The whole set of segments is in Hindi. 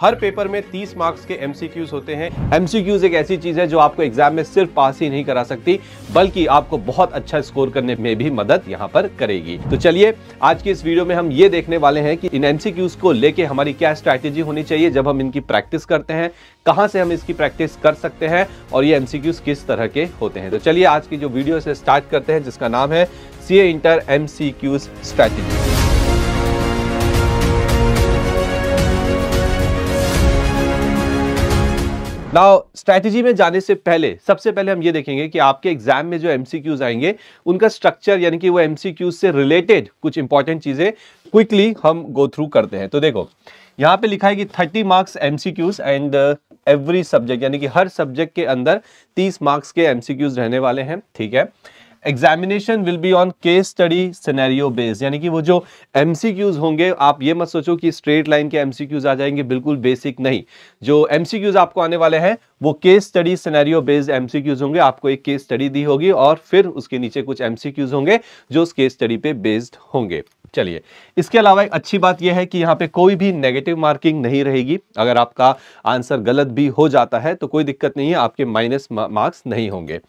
हर पेपर में 30 मार्क्स के एमसीक्यूज होते हैं एमसीक्यूज एक ऐसी चीज है जो आपको एग्जाम में सिर्फ पास ही नहीं करा सकती बल्कि आपको बहुत अच्छा स्कोर करने में भी मदद यहाँ पर करेगी तो चलिए आज की इस वीडियो में हम ये देखने वाले हैं कि इन एमसीक्यूज को लेके हमारी क्या स्ट्रैटेजी होनी चाहिए जब हम इनकी प्रैक्टिस करते हैं कहाँ से हम इसकी प्रैक्टिस कर सकते हैं और ये एमसीक्यूज किस तरह के होते हैं तो चलिए आज की जो वीडियो से स्टार्ट करते हैं जिसका नाम है C inter MCQs strategy now strategy में जाने से पहले सबसे पहले हम ये देखेंगे कि आपके एग्जाम में जो एमसीक्यूज आएंगे उनका स्ट्रक्चर यानी कि वो एमसीक्यूज से रिलेटेड कुछ इंपॉर्टेंट चीजें क्विकली हम गो थ्रू करते हैं तो देखो यहाँ पे लिखा है कि thirty marks MCQs and every subject यानी कि हर सब्जेक्ट के अंदर तीस मार्क्स के एमसीक्यूज रहने वाले हैं ठीक है examination will be on case study scenario based यानी कि वो जो एमसीक्यूज होंगे आप ये मत सोचो कि स्ट्रेट लाइन के एमसीक्यूज आ जाएंगे बिल्कुल बेसिक नहीं जो एमसीक्यूज आपको आने वाले हैं वो case study scenario based MCQs होंगे आपको एक केस स्टडी दी होगी और फिर उसके नीचे कुछ एमसीक्यूज होंगे जो उस केस स्टडी पे बेस्ड होंगे चलिए इसके अलावा एक अच्छी बात यह है कि यहाँ पे कोई भी नेगेटिव मार्किंग नहीं रहेगी अगर आपका आंसर गलत भी हो जाता है तो कोई दिक्कत नहीं है आपके माइनस मार्क्स नहीं होंगे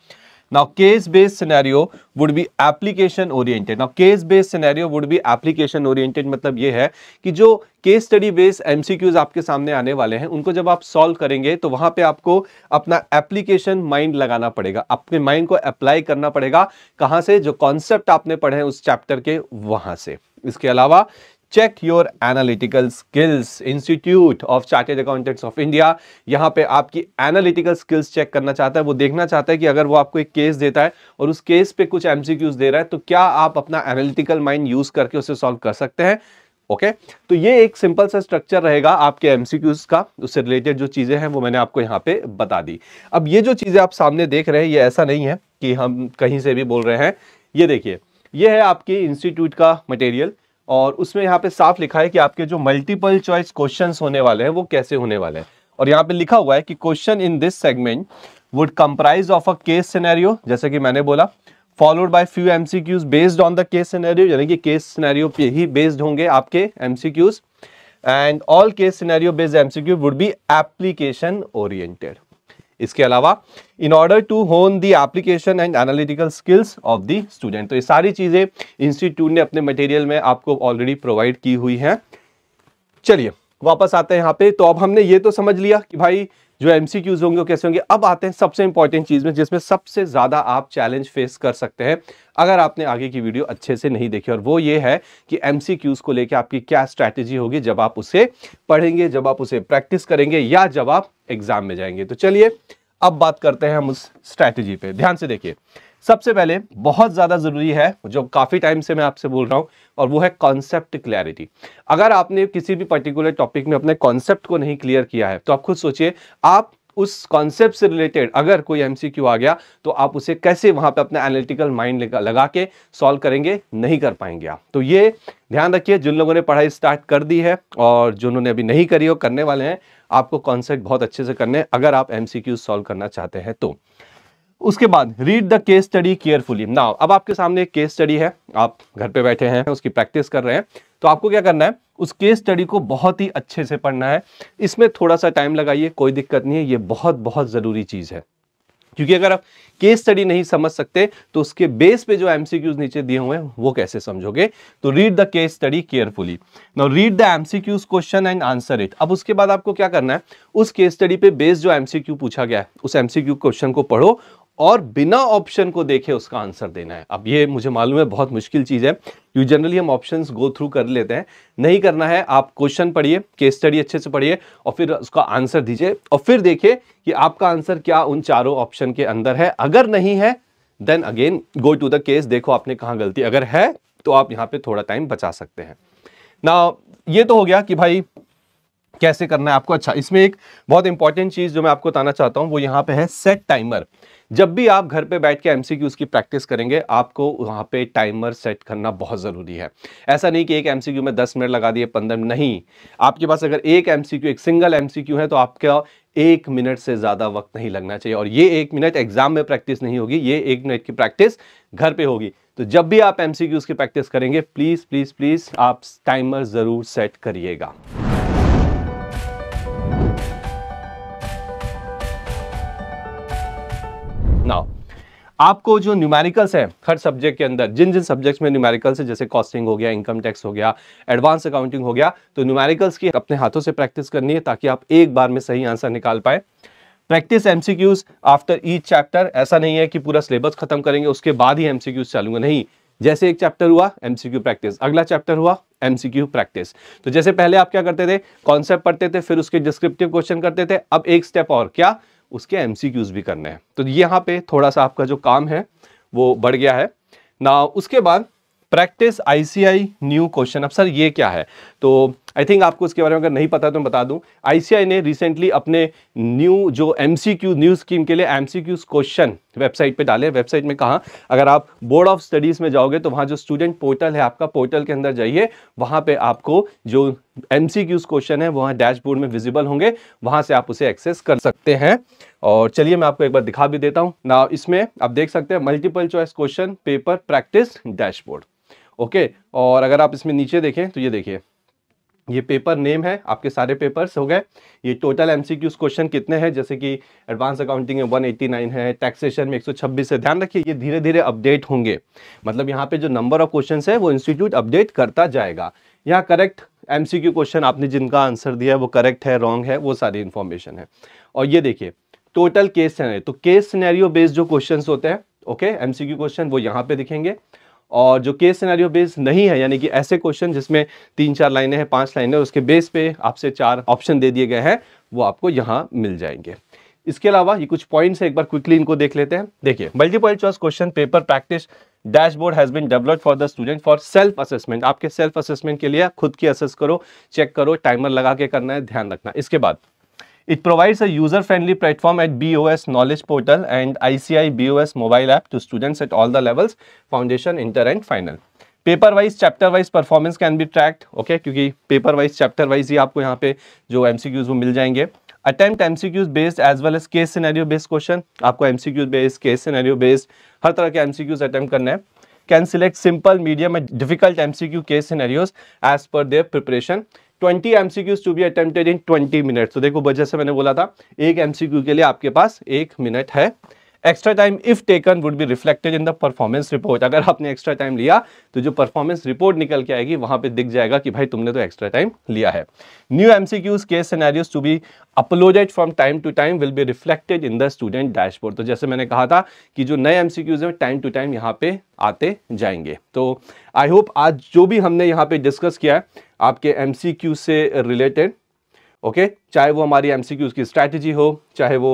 Now case-based scenario would be application oriented. Now case-based scenario would be application oriented मतलब ये है कि जो केस स्टडी बेस्ड एमसीक्यूज आपके सामने आने वाले हैं उनको जब आप सॉल्व करेंगे तो वहां पे आपको अपना एप्लीकेशन माइंड लगाना पड़ेगा अपने माइंड को अप्लाई करना पड़ेगा कहाँ से जो कॉन्सेप्ट आपने पढ़े हैं उस चैप्टर के वहां से इसके अलावा check your analytical skills institute of chartered accountants of India यहाँ पे आपकी एनालिटिकल स्किल्स चेक करना चाहता है वो देखना चाहता है कि अगर वो आपको एक केस देता है और उस केस पे कुछ एमसीक्यूज दे रहा है तो क्या आप अपना एनालिटिकल माइंड यूज करके उसे सॉल्व कर सकते हैं ओके okay? तो ये एक सिंपल सा स्ट्रक्चर रहेगा आपके एमसीक्यूज का उससे रिलेटेड जो चीज़ें हैं वो मैंने आपको यहाँ पे बता दी अब ये जो चीज़ें आप सामने देख रहे हैं ये ऐसा नहीं है कि हम कहीं से भी बोल रहे हैं ये देखिए ये है आपकी इंस्टीट्यूट का मटेरियल और उसमें यहाँ पे साफ लिखा है कि आपके जो मल्टीपल चॉइस क्वेश्चन होने वाले हैं वो कैसे होने वाले हैं और यहाँ पे लिखा हुआ है कि question in this segment would comprise of a case scenario जैसे कि मैंने बोला followed by few MCQs based on the case scenario यानी कि केस सिनेरियो पे ही बेस्ड होंगे आपके MCQs and all case scenario based MCQ would be application oriented इसके अलावा in order to hone the application and analytical skills of the student तो ये सारी चीज़ें इंस्टीट्यूट ने अपने मटेरियल में आपको ऑलरेडी प्रोवाइड की हुई हैं चलिए वापस आते हैं यहाँ पे तो अब हमने ये तो समझ लिया कि भाई जो एम होंगे वो कैसे होंगे अब आते हैं सबसे इंपॉर्टेंट चीज़ में जिसमें सबसे ज़्यादा आप चैलेंज फेस कर सकते हैं अगर आपने आगे की वीडियो अच्छे से नहीं देखी और वो ये है कि एमसीक्यूज को लेकर आपकी क्या स्ट्रैटेजी होगी जब आप उसे पढ़ेंगे जब आप उसे प्रैक्टिस करेंगे या जब आप एग्ज़ाम में जाएंगे तो चलिए अब बात करते हैं हम उस स्ट्रैटेजी पे ध्यान से देखिए सबसे पहले बहुत ज़्यादा ज़रूरी है जो काफ़ी टाइम से मैं आपसे बोल रहा हूँ और वो है कॉन्सेप्ट क्लैरिटी अगर आपने किसी भी पर्टिकुलर टॉपिक में अपने कॉन्सेप्ट को नहीं क्लियर किया है तो आप खुद सोचिए आप उस कॉन्सेप्ट से रिलेटेड अगर कोई एमसीक्यू आ गया तो आप उसे कैसे वहाँ पे अपना एनालिटिकल माइंड लगा के सॉल्व करेंगे नहीं कर पाएंगे आप तो ये ध्यान रखिए जिन लोगों ने पढ़ाई स्टार्ट कर दी है और जिन्होंने अभी नहीं करी हो करने वाले हैं आपको कॉन्सेप्ट बहुत अच्छे से करने अगर आप एम सॉल्व करना चाहते हैं तो उसके बाद read the case study carefully now अब आपके सामने एक केस स्टडी है आप घर पे बैठे हैं उसकी प्रैक्टिस कर रहे हैं तो आपको क्या करना है उस केस स्टडी को बहुत ही अच्छे से पढ़ना है इसमें थोड़ा सा टाइम लगाइए कोई दिक्कत नहीं है ये बहुत बहुत ज़रूरी चीज़ है क्योंकि अगर आप केस स्टडी नहीं समझ सकते तो उसके बेस पे जो एमसीक्यूज नीचे दिए हुए हैं वो कैसे समझोगे तो read the case study carefully now read the MCQs question and answer it अब उसके बाद आपको क्या करना है उस केस स्टडी पे बेस जो एमसीक्यू पूछा गया है उस एमसीक्यू क्वेश्चन को पढ़ो और बिना ऑप्शन को देखे उसका आंसर देना है अब ये मुझे मालूम है बहुत मुश्किल चीज़ है यू जनरली हम ऑप्शन गो थ्रू कर लेते हैं नहीं करना है आप क्वेश्चन पढ़िए केस स्टडी अच्छे से पढ़िए और फिर उसका आंसर दीजिए और फिर देखिए कि आपका आंसर क्या उन चारों ऑप्शन के अंदर है अगर नहीं है then again go to the case देखो आपने कहा गलती अगर है तो आप यहाँ पे थोड़ा टाइम बचा सकते हैं ना ये तो हो गया कि भाई कैसे करना है आपको अच्छा इसमें एक बहुत इंपॉर्टेंट चीज़ जो मैं आपको बताना चाहता हूँ वो यहां पर है सेट टाइमर जब भी आप घर पे बैठ के एमसीक्यूज की प्रैक्टिस करेंगे आपको वहाँ पे टाइमर सेट करना बहुत ज़रूरी है ऐसा नहीं कि एक क्यू में दस मिनट लगा दिए पंद्रह नहीं आपके पास अगर एक क्यू एक सिंगल क्यू है तो आपका एक मिनट से ज़्यादा वक्त नहीं लगना चाहिए और ये एक मिनट एग्जाम में प्रैक्टिस नहीं होगी ये एक मिनट की प्रैक्टिस घर पर होगी तो जब भी आप एमसीक्यूज की प्रैक्टिस करेंगे प्लीज़ प्लीज़ प्लीज़ आप टाइमर ज़रूर सेट करिएगा आपको जो न्यूमेरिकल्स है हर सब्जेक्ट के अंदर जिन जिन सब्जेक्ट्स में न्यूमेरिकल्स है जैसे कॉस्टिंग हो गया इनकम टैक्स हो गया एडवांस अकाउंटिंग हो गया तो न्यूमेरिकल्स की अपने हाथों से प्रैक्टिस करनी है ताकि आप एक बार में सही आंसर निकाल पाए practice MCQs after each chapter ऐसा नहीं है कि पूरा सिलेबस खत्म करेंगे उसके बाद ही एमसीक्यूज चालूंगा नहीं जैसे एक चैप्टर हुआ एमसीक्यू प्रैक्टिस अगला चैप्टर हुआ एमसीक्यू प्रैक्टिस तो जैसे पहले आप क्या करते थे कॉन्सेप्ट पढ़ते थे फिर उसके डिस्क्रिप्टिव क्वेश्चन करते थे अब एक स्टेप और क्या उसके एम भी करने हैं तो यहाँ पे थोड़ा सा आपका जो काम है वो बढ़ गया है ना उसके बाद प्रैक्टिस आईसीआई न्यू क्वेश्चन अब सर ये क्या है तो आई थिंक आपको उसके बारे में अगर नहीं पता तो मैं बता दूं आईसीआई ने रिसेंटली अपने न्यू जो एमसीक्यू न्यू स्कीम के लिए एमसीक्यूज क्वेश्चन वेबसाइट पे डाले वेबसाइट में कहा अगर आप बोर्ड ऑफ स्टडीज़ में जाओगे तो वहाँ जो स्टूडेंट पोर्टल है आपका पोर्टल के अंदर जाइए वहां पे आपको जो एम क्वेश्चन है वहाँ डैशबोर्ड में विजिबल होंगे वहाँ से आप उसे एक्सेस कर सकते हैं और चलिए मैं आपको एक बार दिखा भी देता हूँ ना इसमें आप देख सकते हैं multiple choice question paper practice dashboard okay और अगर आप इसमें नीचे देखें तो ये देखिए ये पेपर नेम है आपके सारे पेपर्स हो गए ये टोटल एमसीक्यूज क्वेश्चन कितने हैं जैसे कि एडवांस अकाउंटिंग में 189 है टैक्सेशन में 126 है ध्यान रखिए ये धीरे धीरे अपडेट होंगे मतलब यहाँ पे जो नंबर ऑफ क्वेश्चन है वो इंस्टीट्यूट अपडेट करता जाएगा यहाँ करेक्ट एमसीक्यू क्वेश्चन आपने जिनका आंसर दिया है वो करेक्ट है रॉन्ग है वो सारी इन्फॉर्मेशन है और ये देखिए टोटल केस सैनरी तो केस सैनैरियो बेस्ड जो क्वेश्चन होते हैं ओके एमसीक्यू क्वेश्चन वो यहाँ पे दिखेंगे और जो केस सिनेरियो बेस नहीं है यानी कि ऐसे क्वेश्चन जिसमें तीन चार लाइनें हैं पांच लाइनें उसके बेस पे आपसे चार ऑप्शन दे दिए गए हैं वो आपको यहाँ मिल जाएंगे इसके अलावा ये कुछ पॉइंट्स हैं एक बार क्विकली इनको देख लेते हैं देखिए multiple choice question paper practice dashboard has been developed for the student for self assessment आपके सेल्फ असेसमेंट के लिए खुद की असेस करो चेक करो टाइमर लगा के करना है ध्यान रखना इसके बाद It provides a user-friendly platform at BOS Knowledge Portal and ICI BOS mobile app to students at all the levels, foundation, inter and final. Paper wise chapter wise performance can be tracked okay क्योंकि पेपर वाइज चैप्टर वाइज ही आपको यहाँ पे जो एम सी क्यूज वो मिल जाएंगे attempt M C Qs based as well as case scenario based question आपको M C Qs based case scenario based हर तरह के एम सी क्यूज अटेम्प्ट करना है can select simple medium and difficult M C Q case scenarios as per their preparation 20 MCQs to be attempted in 20 minute तो देखो वजह से मैंने बोला था एक एमसीक्यू के लिए आपके पास एक मिनट है extra time if taken would be reflected in the performance report अगर आपने एक्स्ट्रा टाइम लिया तो जो परफॉर्मेंस रिपोर्ट निकल के आएगी वहां पे दिख जाएगा कि भाई तुमने तो एक्स्ट्रा टाइम लिया है new MCQs case scenarios to be uploaded from time to time will be reflected in the student dashboard तो जैसे मैंने कहा था कि जो नए एमसीक्यूज हैं टाइम टू टाइम यहाँ पे आते जाएंगे तो आई होप आज जो भी हमने यहाँ पे डिस्कस किया है आपके एमसीक्यू से रिलेटेड ओके okay? चाहे वो हमारी क्यूज की स्ट्रैटेजी हो चाहे वो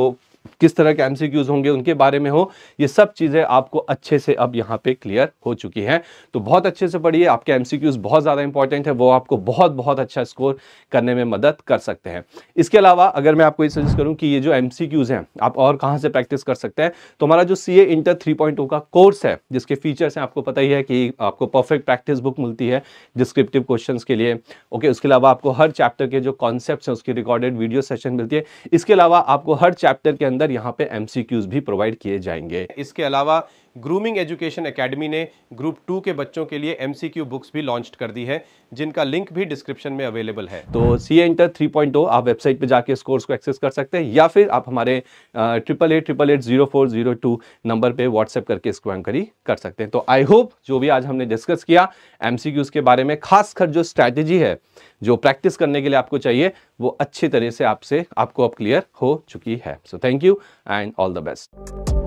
किस तरह के एमसीक्यूज होंगे उनके बारे में हो ये सब चीज़ें आपको अच्छे से अब यहाँ पे क्लियर हो चुकी हैं तो बहुत अच्छे से पढ़िए आपके एमसीक्यूज बहुत ज़्यादा इंपॉर्टेंट है वो आपको बहुत बहुत अच्छा स्कोर करने में मदद कर सकते हैं इसके अलावा अगर मैं आपको ये सजेस्ट करूँ कि ये जो एम हैं आप और कहाँ से प्रैक्टिस कर सकते हैं तो हमारा जो सी इंटर थ्री का कोर्स है जिसके फीचर्स हैं आपको पता ही है कि आपको परफेक्ट प्रैक्टिस बुक मिलती है डिस्क्रिप्टिव क्वेश्चन के लिए ओके उसके अलावा आपको हर चैप्टर के जो कॉन्सेप्ट हैं उसकी रिकॉर्डेड वीडियो सेशन मिलती है इसके अलावा आपको हर चैप्टर के अंदर यहाँ पे एमसीक्यूज भी प्रोवाइड किए जाएंगे इसके अलावा ग्रूमिंग एजुकेशन एकेडमी ने ग्रुप टू के बच्चों के लिए एम बुक्स भी लॉन्च कर दी है जिनका लिंक भी डिस्क्रिप्शन में अवेलेबल है तो सी इंटर थ्री आप वेबसाइट पर जाके इस कोर्स को एक्सेस कर सकते हैं या फिर आप हमारे triple eight triple eight zero four zero two number पर व्हाट्सएप करके इसको एंकरी कर सकते हैं तो आई होप जो भी आज हमने डिस्कस किया एम के बारे में खासकर जो स्ट्रैटेजी है जो प्रैक्टिस करने के लिए आपको चाहिए वो अच्छी तरह से आपसे आपको अब क्लियर हो चुकी है so thank you and all the best